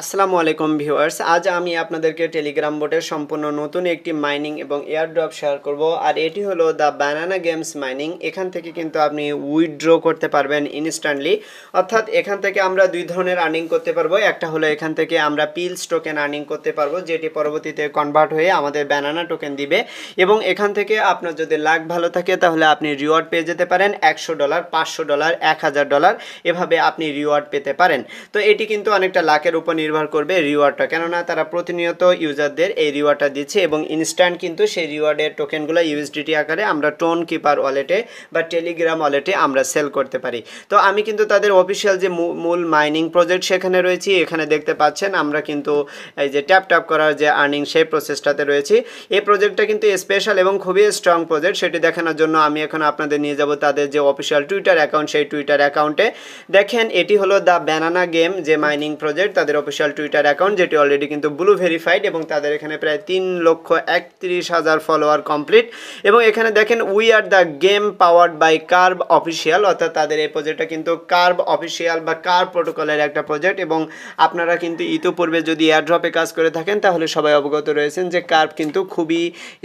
আসসালামু আলাইকুম ভিউয়ার্স আজ আমি আপনাদেরকে টেলিগ্রাম বোটের সম্পূর্ণ নতুন একটি মাইনিং এবং এয়ারড্রপ শেয়ার করব আর এটি হলো দ্য ব্যানানা গেমস মাইনিং এখান থেকে কিন্তু আপনি উইথড্র করতে পারবেন ইনস্ট্যান্টলি অর্থাৎ এখান থেকে আমরা দুই ধরনের আর্নিং করতে পারবো একটা হলো এখান থেকে আমরা পিলস টোকেন আর্নিং করতে পারবো যেটি পরবর্তীতে কনভার্ট হয়ে আমাদের ব্যানানা টোকেন দিবে এবং এখান থেকে আপনার যদি লাখ ভালো থাকে তাহলে আপনি রিওয়ার্ড পেয়ে যেতে পারেন একশো ডলার পাঁচশো ডলার এক হাজার ডলার এভাবে আপনি রিওয়ার্ড পেতে পারেন তো এটি কিন্তু অনেকটা লাখের উপর নির্ভর করবে রিওয়ার্ডটা কেননা তারা প্রতিনিয়ত ইউজারদের এই রিওয়ার্ডটা দিচ্ছে এবং ইনস্ট্যান্ট কিন্তু সেই রিওয়ার্ডের টোকেনগুলো ইউএসডিটি আকারে আমরা টোন কিপার ওয়ালেটে বা টেলিগ্রাম ওয়ালেটে আমরা সেল করতে পারি তো আমি কিন্তু তাদের অফিসিয়াল যে মূল মাইনিং প্রজেক্ট সেখানে রয়েছি এখানে দেখতে পাচ্ছেন আমরা কিন্তু এই যে ট্যাপ ট্যাপ করার যে আর্নিং সেই প্রসেসটাতে রয়েছি এই প্রজেক্টটা কিন্তু স্পেশাল এবং খুবই স্ট্রং প্রজেক্ট সেটি দেখানোর জন্য আমি এখন আপনাদের নিয়ে যাব তাদের যে অফিসিয়াল টুইটার অ্যাকাউন্ট সেই টুইটার অ্যাকাউন্টে দেখেন এটি হলো দ্য ব্যানানা গেম যে মাইনিং প্রজেক্ট তাদের অফিস অফিসিয়াল টুইটার অ্যাকাউন্ট যেটি অলরেডি কিন্তু ব্লু ভেরিফাইড এবং তাদের এখানে প্রায় তিন লক্ষ একত্রিশ হাজার ফলোয়ার কমপ্লিট এবং এখানে দেখেন we are the game powered by Curve official অর্থাৎ তাদের এই প্রজেক্টটা কিন্তু কার্ভ অফিসিয়াল বা কার্ভ প্রোটোকলের একটা প্রজেক্ট এবং আপনারা কিন্তু ইতোপূর্বে যদি এয়ারড্রপে কাজ করে থাকেন তাহলে সবাই অবগত রয়েছেন যে কার্ভ কিন্তু খুবই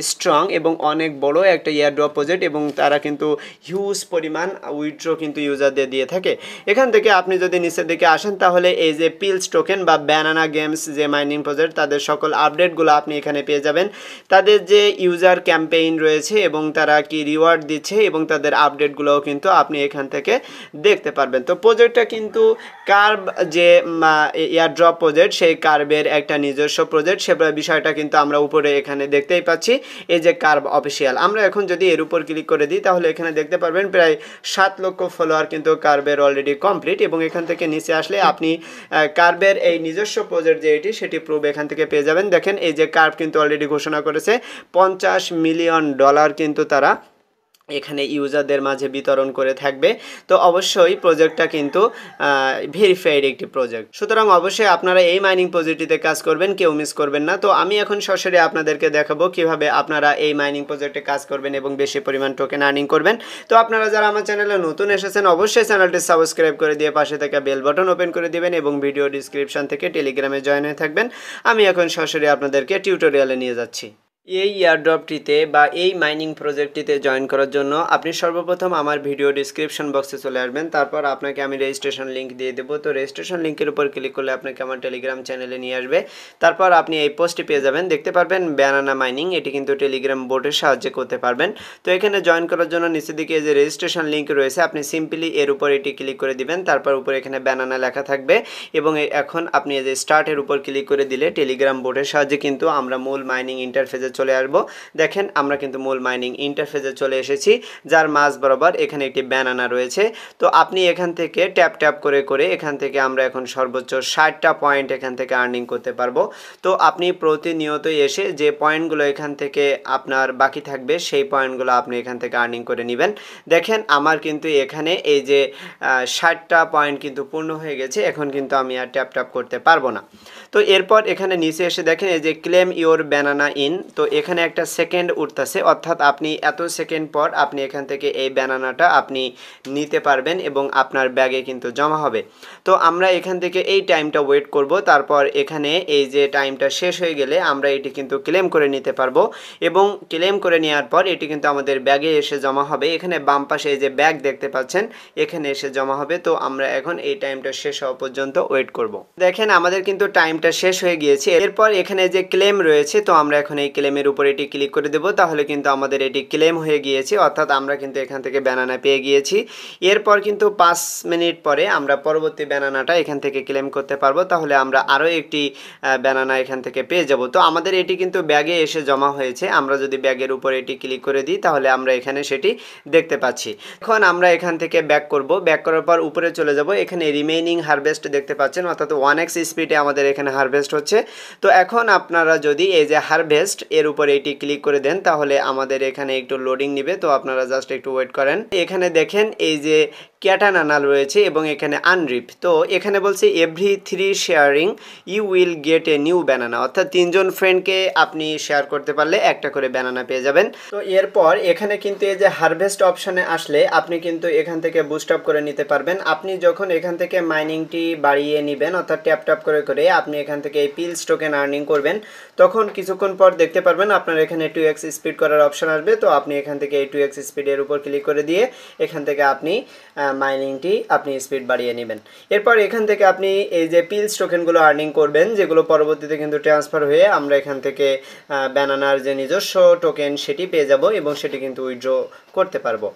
স্ট্রং এবং অনেক বড় একটা এয়ারড্রপ প্রজেক্ট এবং তারা কিন্তু হিউজ পরিমাণ উইড্রো কিন্তু ইউজারদের দিয়ে থাকে এখান থেকে আপনি যদি নিচের দিকে আসেন তাহলে এই যে পিলস টোকেন বা ব্যানানা গেমস যে মাইনিং প্রজেক্ট তাদের সকল আপডেটগুলো আপনি এখানে পেয়ে যাবেন তাদের যে ইউজার ক্যাম্পেইন রয়েছে এবং তারা কি রিওয়ার্ড দিচ্ছে এবং তাদের আপডেটগুলোও কিন্তু আপনি এখান থেকে দেখতে পারবেন তো প্রজেক্টটা কিন্তু কার্ভ যে এয়ার ড্রপ প্রজেক্ট সেই কার্ভের একটা নিজস্ব প্রজেক্ট সে বিষয়টা কিন্তু আমরা উপরে এখানে দেখতেই পাচ্ছি এই যে কার্ভ অফিসিয়াল আমরা এখন যদি এর উপর ক্লিক করে দিই তাহলে এখানে দেখতে পারবেন প্রায় সাত লক্ষ ফলোয়ার কিন্তু কার্ভের অলরেডি কমপ্লিট এবং এখান থেকে নিচে আসলে আপনি কার্ভের এই নিজস্ব প্রজেক্ট যে এটি সেটি প্রুভ এখান থেকে পেয়ে যাবেন দেখেন এই যে কার্ভ কিন্তু অলরেডি ঘোষণা করেছে পঞ্চাশ মিলিয়ন ডলার কিন্তু তারা এখানে ইউজারদের মাঝে বিতরণ করে থাকবে তো অবশ্যই প্রজেক্টটা কিন্তু ভেরিফাইড একটি প্রজেক্ট সুতরাং অবশ্যই আপনারা এই মাইনিং প্রজেক্টটিতে কাজ করবেন কেউ মিস করবেন না তো আমি এখন সরাসরি আপনাদেরকে দেখাবো কিভাবে আপনারা এই মাইনিং প্রজেক্টে কাজ করবেন এবং বেশি পরিমাণ টোকেন আর্নিং করবেন তো আপনারা যারা আমার চ্যানেলে নতুন এসেছেন অবশ্যই চ্যানেলটি সাবস্ক্রাইব করে দিয়ে পাশে থাকা বেল বাটন ওপেন করে দিবেন এবং ভিডিও ডিসক্রিপশন থেকে টেলিগ্রামে জয়েন হয়ে থাকবেন আমি এখন সরাসরি আপনাদেরকে টিউটোরিয়ালে নিয়ে যাচ্ছি এই এয়ারড্রপটিতে বা এই মাইনিং প্রজেক্টটিতে জয়েন করার জন্য আপনি সর্বপ্রথম আমার ভিডিও ডিসক্রিপশন বক্সে চলে আসবেন তারপর আপনাকে আমি রেজিস্ট্রেশন লিঙ্ক দিয়ে দেবো তো রেজিস্ট্রেশন লিঙ্কের উপর ক্লিক করলে আপনাকে আমার টেলিগ্রাম চ্যানেলে নিয়ে আসবে তারপর আপনি এই পোস্টটি পেয়ে যাবেন দেখতে পারবেন ব্যানানা মাইনিং এটি কিন্তু টেলিগ্রাম বোর্ডের সাহায্যে করতে পারবেন তো এখানে জয়েন করার জন্য নিচের দিকে যে রেজিস্ট্রেশন লিঙ্ক রয়েছে আপনি সিম্পলি এর উপর এটি ক্লিক করে দিবেন তারপর উপরে এখানে ব্যানানা লেখা থাকবে এবং এখন আপনি এই যে স্টার্টের উপর ক্লিক করে দিলে টেলিগ্রাম বোর্ডের সাহায্যে কিন্তু আমরা মূল মাইনিং ইন্টারফেসে চলে আসব দেখেন আমরা কিন্তু মূল মাইনিং ইন্টারফেসে চলে এসেছি যার মাঝ বরাবর এখানে একটি ব্যানানা রয়েছে তো আপনি এখান থেকে ট্যাপ ট্যাপ করে করে এখান থেকে আমরা এখন সর্বোচ্চ ষাটটা পয়েন্ট এখান থেকে আর্নিং করতে পারবো তো আপনি প্রতিনিয়ত এসে যে পয়েন্টগুলো এখান থেকে আপনার বাকি থাকবে সেই পয়েন্টগুলো আপনি এখান থেকে আর্নিং করে নেবেন দেখেন আমার কিন্তু এখানে এই যে ষাটটা পয়েন্ট কিন্তু পূর্ণ হয়ে গেছে এখন কিন্তু আমি আর ট্যাপ ট্যাপ করতে পারবো না তো এরপর এখানে নিচে এসে দেখেন এই যে ক্লেম ইওর ব্যানানা ইন তো এখানে একটা সেকেন্ড উঠতেছে অর্থাৎ আপনি এত সেকেন্ড পর আপনি এখান থেকে এই ব্যানানাটা আপনি নিতে পারবেন এবং আপনার ব্যাগে কিন্তু জমা হবে তো আমরা এখান থেকে এই টাইমটা ওয়েট করব তারপর এখানে এই যে টাইমটা শেষ হয়ে গেলে আমরা এটি কিন্তু ক্লেম করে নিতে পারবো এবং ক্লেম করে নেওয়ার পর এটি কিন্তু আমাদের ব্যাগে এসে জমা হবে এখানে বাম পাশে এই যে ব্যাগ দেখতে পাচ্ছেন এখানে এসে জমা হবে তো আমরা এখন এই টাইমটা শেষ হওয়া পর্যন্ত ওয়েট করব দেখেন আমাদের কিন্তু টাইমটা শেষ হয়ে গিয়েছে এরপর এখানে যে ক্লেম রয়েছে তো আমরা এখন এই ক্লেম ক্লেমের উপর এটি ক্লিক করে দেব তাহলে কিন্তু আমাদের এটি ক্লেম হয়ে গিয়েছে অর্থাৎ আমরা কিন্তু এখান থেকে ব্যানানা পেয়ে গিয়েছি এরপর কিন্তু পাঁচ মিনিট পরে আমরা পরবর্তী ব্যানানাটা এখান থেকে ক্লেম করতে পারবো তাহলে আমরা আরও একটি ব্যানানা এখান থেকে পেয়ে যাব তো আমাদের এটি কিন্তু ব্যাগে এসে জমা হয়েছে আমরা যদি ব্যাগের উপর এটি ক্লিক করে দিই তাহলে আমরা এখানে সেটি দেখতে পাচ্ছি এখন আমরা এখান থেকে ব্যাক করব ব্যাক করার পর উপরে চলে যাব এখানে রিমেইনিং হারভেস্ট দেখতে পাচ্ছেন অর্থাৎ ওয়ান এক্স স্পিডে আমাদের এখানে হারভেস্ট হচ্ছে তো এখন আপনারা যদি এই যে হারভেস্ট এর উপর এটি ক্লিক করে দেন তাহলে আমাদের এখানে একটু লোডিং নিবে তো আপনারা জাস্ট একটু ওয়েট করেন এখানে দেখেন এই যে ক্যাটানানাল রয়েছে এবং এখানে আনরিপ তো এখানে বলছে every three sharing you will get a new banana অর্থাৎ তিনজন ফ্রেন্ডকে আপনি শেয়ার করতে পারলে একটা করে ব্যানানা পেয়ে যাবেন তো এরপর এখানে কিন্তু এই যে হারভেস্ট অপশানে আসলে আপনি কিন্তু এখান থেকে বুস্ট আপ করে নিতে পারবেন আপনি যখন এখান থেকে মাইনিংটি বাড়িয়ে নেবেন অর্থাৎ ট্যাপ ট্যাপ করে করে আপনি এখান থেকে এই পিলস টোকেন আর্নিং করবেন তখন কিছুক্ষণ পর দেখতে পারবেন আপনার এখানে টু এক্স স্পিড করার অপশান আসবে তো আপনি এখান থেকে এই টু এক্স স্পিডের উপর ক্লিক করে দিয়ে এখান থেকে আপনি মাইনিংটি আপনি স্পিড বাড়িয়ে নেবেন এরপর এখান থেকে আপনি এই যে পিলস টোকেনগুলো আর্নিং করবেন যেগুলো পরবর্তীতে কিন্তু ট্রান্সফার হয়ে আমরা এখান থেকে ব্যানানার যে নিজস্ব টোকেন সেটি পেয়ে যাব এবং সেটি কিন্তু উইড্রো করতে পারবো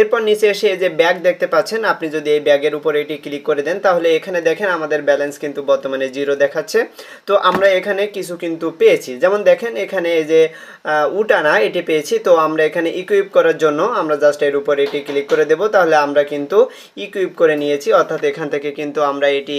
এরপর নিচে এসে এই যে ব্যাগ দেখতে পাচ্ছেন আপনি যদি এই ব্যাগের উপরে এটি ক্লিক করে দেন তাহলে এখানে দেখেন আমাদের ব্যালেন্স কিন্তু বর্তমানে জিরো দেখাচ্ছে তো আমরা এখানে কিছু কিন্তু পেয়েছি যেমন দেখেন এখানে এই যে উটানা এটি পেয়েছি তো আমরা এখানে ইকুইপ করার জন্য আমরা জাস্ট এর উপরে এটি ক্লিক করে দেব তাহলে আমরা কিন্তু কিন্তু ইকুইপ করে নিয়েছি অর্থাৎ এখান থেকে কিন্তু আমরা এটি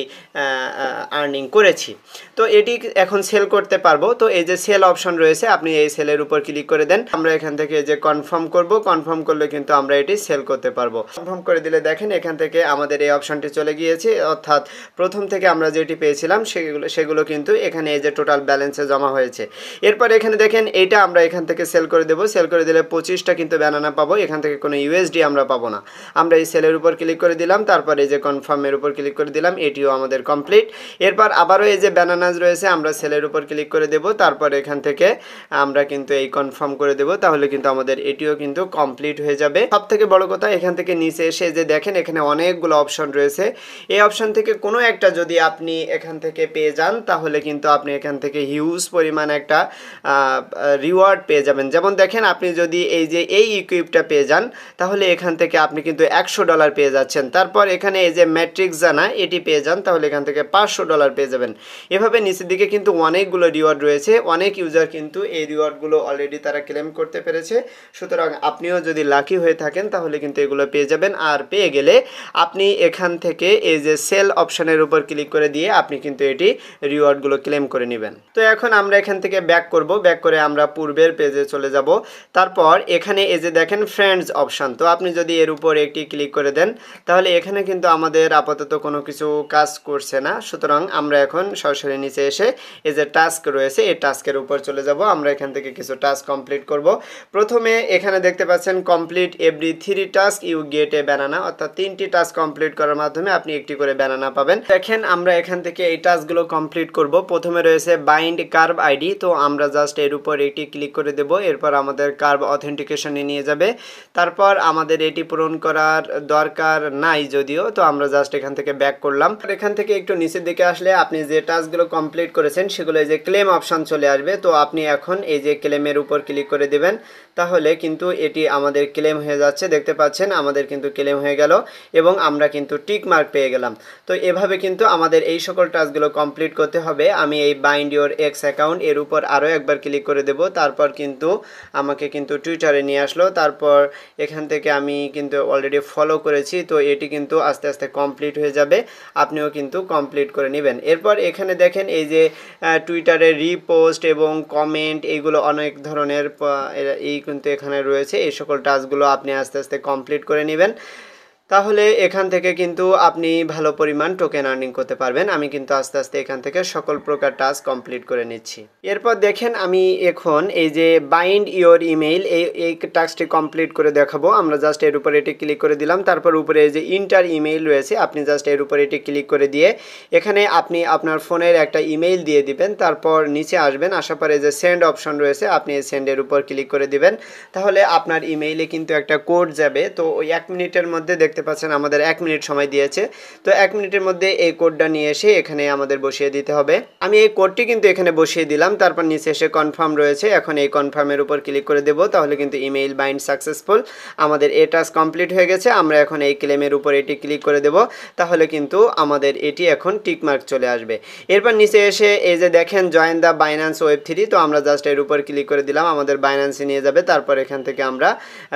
আর্নিং করেছি তো এটি এখন সেল করতে পারবো তো এই যে সেল অপশন রয়েছে আপনি এই সেলের উপর ক্লিক করে দেন আমরা এখান থেকে যে কনফার্ম করব কনফার্ম করলে কিন্তু আমরা এটি সেল করতে পারবো কনফার্ম করে দিলে দেখেন এখান থেকে আমাদের এই অপশনটি চলে গিয়েছে অর্থাৎ প্রথম থেকে আমরা যেটি পেয়েছিলাম সেগুলো সেগুলো কিন্তু এখানে এই যে টোটাল ব্যালেন্সে জমা হয়েছে এরপর এখানে দেখেন এটা আমরা এখান থেকে সেল করে দেবো সেল করে দিলে পঁচিশটা কিন্তু ব্যানানা পাবো এখান থেকে কোনো ইউএসডি আমরা পাবো না আমরা এই সেলের উপর উপর ক্লিক করে দিলাম তারপর এই যে কনফার্মের উপর ক্লিক করে দিলাম এটিও আমাদের কমপ্লিট এরপর আবারও এই যে ব্যানানাজ রয়েছে আমরা সেলের উপর ক্লিক করে দেব তারপর এখান থেকে আমরা কিন্তু এই কনফার্ম করে দেব তাহলে কিন্তু আমাদের এটিও কিন্তু কমপ্লিট হয়ে যাবে সব থেকে বড় কথা এখান থেকে নিচে এসে যে দেখেন এখানে অনেকগুলো অপশন রয়েছে এই অপশন থেকে কোনো একটা যদি আপনি এখান থেকে পেয়ে যান তাহলে কিন্তু আপনি এখান থেকে হিউজ পরিমাণ একটা রিওয়ার্ড পেয়ে যাবেন যেমন দেখেন আপনি যদি এই যে এই ইকুইপটা পেয়ে যান তাহলে এখান থেকে আপনি কিন্তু একশো ডলার পেয়ে যাচ্ছেন তারপর এখানে এই যে ম্যাট্রিক্স জানা এটি পেয়ে যান তাহলে এখান থেকে পাঁচশো ডলার পেয়ে যাবেন এভাবে নিচের দিকে কিন্তু অনেকগুলো রিওয়ার্ড রয়েছে অনেক ইউজার কিন্তু এই রিওয়ার্ডগুলো অলরেডি তারা ক্লেম করতে পেরেছে সুতরাং আপনিও যদি লাকি হয়ে থাকেন তাহলে কিন্তু এগুলো পেয়ে যাবেন আর পেয়ে গেলে আপনি এখান থেকে এই যে সেল অপশানের উপর ক্লিক করে দিয়ে আপনি কিন্তু এটি রিওয়ার্ডগুলো ক্লেম করে নেবেন তো এখন আমরা এখান থেকে ব্যাক করব ব্যাক করে আমরা পূর্বের পেজে চলে যাব তারপর এখানে এই যে দেখেন ফ্রেন্ডস অপশান তো আপনি যদি এর উপর একটি ক্লিক করে দেন দেন তাহলে এখানে কিন্তু আমাদের আপাতত কোনো কিছু কাজ করছে না সুতরাং আমরা এখন সরাসরি নিচে এসে এই যে টাস্ক রয়েছে এই টাস্কের উপর চলে যাব আমরা এখান থেকে কিছু টাস্ক কমপ্লিট করব প্রথমে এখানে দেখতে পাচ্ছেন complete every three task you get a banana অর্থাৎ তিনটি টাস্ক কমপ্লিট করার মাধ্যমে আপনি একটি করে ব্যানানা পাবেন দেখেন আমরা এখান থেকে এই টাস্কগুলো কমপ্লিট করব প্রথমে রয়েছে বাইন্ড কার্ভ আইডি তো আমরা জাস্ট এর উপর এটি ক্লিক করে দেব এরপর আমাদের কার্ভ অথেন্টিকেশনে নিয়ে যাবে তারপর আমাদের এটি পূরণ করার দরকার দরকার নাই যদিও তো আমরা জাস্ট এখান থেকে ব্যাক করলাম এখান থেকে একটু নিচের দিকে আসলে আপনি যে টাস্কগুলো কমপ্লিট করেছেন সেগুলো এই যে ক্লেম অপশান চলে আসবে তো আপনি এখন এই যে ক্লেমের উপর ক্লিক করে দেবেন তাহলে কিন্তু এটি আমাদের ক্লেম হয়ে যাচ্ছে দেখতে পাচ্ছেন আমাদের কিন্তু ক্লেম হয়ে গেল এবং আমরা কিন্তু টিক মার্ক পেয়ে গেলাম তো এভাবে কিন্তু আমাদের এই সকল টাস্কগুলো কমপ্লিট করতে হবে আমি এই বাইন্ড ইউর এক্স অ্যাকাউন্ট এর উপর আরও একবার ক্লিক করে দেব তারপর কিন্তু আমাকে কিন্তু টুইটারে নিয়ে আসলো তারপর এখান থেকে আমি কিন্তু অলরেডি ফলো করেছি করেছি তো এটি কিন্তু আস্তে আস্তে কমপ্লিট হয়ে যাবে আপনিও কিন্তু কমপ্লিট করে নেবেন এরপর এখানে দেখেন এই যে টুইটারে রিপোস্ট এবং কমেন্ট এইগুলো অনেক ধরনের এই কিন্তু এখানে রয়েছে এই সকল টাস্কগুলো আপনি আস্তে আস্তে কমপ্লিট করে নেবেন তাহলে এখান থেকে কিন্তু আপনি ভালো পরিমাণ টোকেন আর্নিং করতে পারবেন আমি কিন্তু আস্তে আস্তে এখান থেকে সকল প্রকার টাস্ক কমপ্লিট করে নিচ্ছি এরপর দেখেন আমি এখন এই যে বাইন্ড ইওর ইমেইল এই এই টাস্কটি কমপ্লিট করে দেখাবো আমরা জাস্ট এর উপরে এটি ক্লিক করে দিলাম তারপর উপরে এই যে ইন্টার ইমেইল রয়েছে আপনি জাস্ট এর উপরে এটি ক্লিক করে দিয়ে এখানে আপনি আপনার ফোনের একটা ইমেইল দিয়ে দিবেন তারপর নিচে আসবেন আসার পরে যে সেন্ড অপশন রয়েছে আপনি এই সেন্ডের উপর ক্লিক করে দিবেন তাহলে আপনার ইমেইলে কিন্তু একটা কোড যাবে তো ওই এক মিনিটের মধ্যে দেখতে দেখতে পাচ্ছেন আমাদের এক মিনিট সময় দিয়েছে তো এক মিনিটের মধ্যে এই কোডটা নিয়ে এসে এখানে আমাদের বসিয়ে দিতে হবে আমি এই কোডটি কিন্তু এখানে বসিয়ে দিলাম তারপর নিচে এসে কনফার্ম রয়েছে এখন এই কনফার্মের উপর ক্লিক করে দেবো তাহলে কিন্তু ইমেইল বাইন্ড সাকসেসফুল আমাদের এ টাস্ক কমপ্লিট হয়ে গেছে আমরা এখন এই ক্লেমের উপর এটি ক্লিক করে দেব তাহলে কিন্তু আমাদের এটি এখন টিকমার্ক চলে আসবে এরপর নিচে এসে এই যে দেখেন join the Binance web three তো আমরা জাস্ট এর উপর ক্লিক করে দিলাম আমাদের বাইন্যান্সে নিয়ে যাবে তারপর এখান থেকে আমরা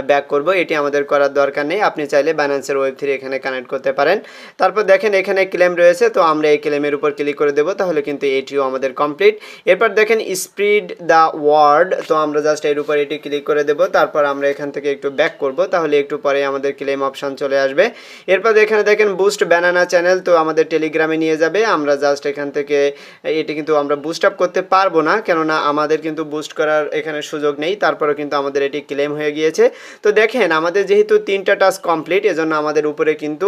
ব্যাক করব এটি আমাদের করার দরকার নেই আপনি চাইলে বাইন্যান্সের ডিভাইসের ওয়েব থ্রি এখানে কানেক্ট করতে পারেন তারপর দেখেন এখানে ক্লেম রয়েছে তো আমরা এই ক্লেমের উপর ক্লিক করে দেবো তাহলে কিন্তু এটিও আমাদের কমপ্লিট এরপর দেখেন স্প্রিড দ্য ওয়ার্ড তো আমরা জাস্ট এর উপর এটি ক্লিক করে দেবো তারপর আমরা এখান থেকে একটু ব্যাক করব তাহলে একটু পরে আমাদের ক্লেম অপশান চলে আসবে এরপর এখানে দেখেন বুস্ট ব্যানানা চ্যানেল তো আমাদের টেলিগ্রামে নিয়ে যাবে আমরা জাস্ট এখান থেকে এটি কিন্তু আমরা বুস্ট আপ করতে পারবো না কেননা আমাদের কিন্তু বুস্ট করার এখানে সুযোগ নেই তারপরেও কিন্তু আমাদের এটি ক্লেম হয়ে গিয়েছে তো দেখেন আমাদের যেহেতু তিনটা টাস্ক কমপ্লিট এজন্য আমাদের উপরে কিন্তু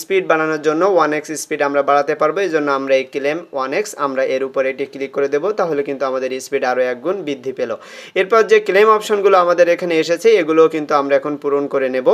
স্পিড বানানোর জন্য ওয়ান এক্স স্পিড আমরা বাড়াতে পারবো এই জন্য আমরা এই ক্লেম ওয়ান এক্স আমরা এর উপরে এটি ক্লিক করে দেবো তাহলে কিন্তু আমাদের স্পিড আরও এক গুণ বৃদ্ধি পেল এরপর যে ক্লেম অপশনগুলো আমাদের এখানে এসেছে এগুলো কিন্তু আমরা এখন পূরণ করে নেব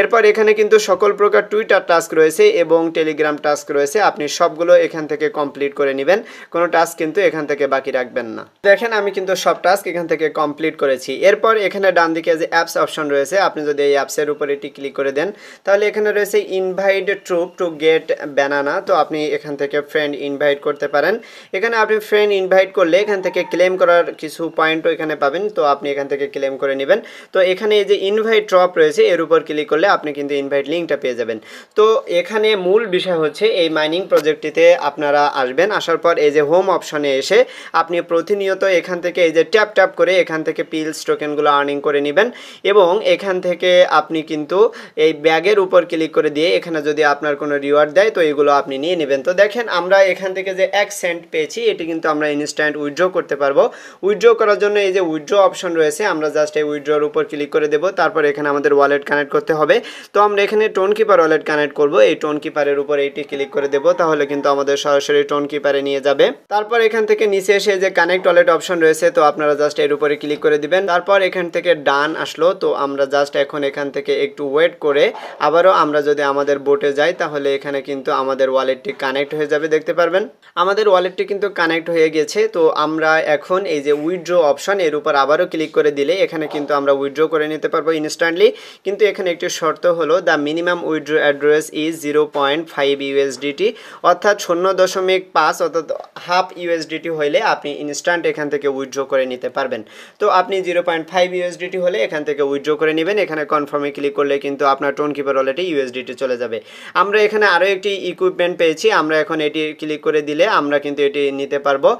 এরপর এখানে কিন্তু সকল প্রকার টুইটার টাস্ক রয়েছে এবং টেলিগ্রাম টাস্ক রয়েছে আপনি সবগুলো এখান থেকে কমপ্লিট করে নেবেন কোনো টাস্ক কিন্তু এখান থেকে বাকি রাখবেন না দেখেন আমি কিন্তু সব টাস্ক এখান থেকে কমপ্লিট করেছি এরপর এখানে ডান দিকে যে অ্যাপস অপশন রয়েছে আপনি যদি এই অ্যাপসের উপর এটি ক্লিক করে দেন তাহলে এখানে রয়েছে invite troop to get banana তো আপনি এখান থেকে ফ্রেন্ড ইনভাইট করতে পারেন এখানে আপনি ফ্রেন্ড ইনভাইট করলে এখান থেকে ক্লেম করার কিছু পয়েন্টও এখানে পাবেন তো আপনি এখান থেকে ক্লেম করে নেবেন তো এখানে এই যে ইনভাইট ড্রপ রয়েছে এর উপর ক্লিক করলে আপনি কিন্তু ইনভাইট লিঙ্কটা পেয়ে যাবেন তো এখানে মূল বিষয় হচ্ছে এই মাইনিং প্রজেক্টটিতে আপনারা আসবেন আসার পর এই যে হোম অপশনে এসে আপনি প্রতিনিয়ত এখান থেকে এই যে ট্যাপ ট্যাপ করে এখান থেকে পিলস টোকেনগুলো আর্নিং করে নেবেন এবং এখান থেকে আপনি কিন্তু এই ব্যাগের এর উপর ক্লিক করে দিয়ে এখানে যদি আপনার কোনো রিওয়ার্ড দেয় তো এগুলো আপনি নিয়ে নেবেন তো দেখেন আমরা এখান থেকে যে এক সেন্ট পেয়েছি এটি কিন্তু আমরা ইনস্ট্যান্ট উইথড্র করতে পারবো উইথড্র করার জন্য এই যে উইথড্র অপশন রয়েছে আমরা জাস্ট এই উইথড্রর উপর ক্লিক করে দেবো তারপর এখানে আমাদের ওয়ালেট কানেক্ট করতে হবে তো আমরা এখানে টোন কিপার ওয়ালেট কানেক্ট করবো এই টোন কিপারের উপর এইটি ক্লিক করে দেবো তাহলে কিন্তু আমাদের সরাসরি টোন কিপারে নিয়ে যাবে তারপর এখান থেকে নিচে এসে যে কানেক্ট ওয়ালেট অপশন রয়েছে তো আপনারা জাস্ট এর উপরে ক্লিক করে দিবেন তারপর এখান থেকে ডান আসলো তো আমরা জাস্ট এখন এখান থেকে একটু ওয়েট করে আবারও আমরা যদি আমাদের বোটে যাই তাহলে এখানে কিন্তু আমাদের ওয়ালেটটি কানেক্ট হয়ে যাবে দেখতে পারবেন আমাদের ওয়ালেটটি কিন্তু কানেক্ট হয়ে গেছে তো আমরা এখন এই যে উইড্রো অপশন এর উপর আবারও ক্লিক করে দিলে এখানে কিন্তু আমরা উইড্রো করে নিতে পারবো ইনস্ট্যান্টলি কিন্তু এখানে একটি শর্ত হলো the minimum withdraw address is zero point five USDT অর্থাৎ শূন্য দশমিক পাঁচ অর্থাৎ হাফ ইউএসডিটি হলে আপনি ইনস্ট্যান্ট এখান থেকে উইড্রো করে নিতে পারবেন তো আপনি জিরো পয়েন্ট ফাইভ ইউএসডিটি হলে এখান থেকে উইড্রো করে নেবেন এখানে কনফার্মে ক্লিক করলে কিন্তু আপনার টোন কিপার ওয়ালেটে ইউএসডিটি চলে যাবে আমরা এখানে আরও একটি ইকুইপমেন্ট পেয়েছি আমরা এখন এটি ক্লিক করে দিলে আমরা কিন্তু এটি নিতে পারবো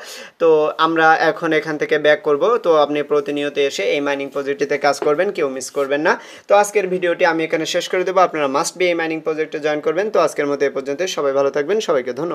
তো আমরা এখন এখান থেকে ব্যাক করব তো আপনি প্রতিনিয়ত এসে এই মাইনিং প্রজেক্টটিতে কাজ করবেন কেউ মিস করবেন না তো আজকের ভিডিওটি আমি এখানে শেষ করে দেবো আপনারা মাস্ট বি এই মাইনিং প্রজেক্টে জয়েন করবেন তো আজকের মতো এ পর্যন্ত সবাই ভালো থাকবেন সবাইকে ধন্যবাদ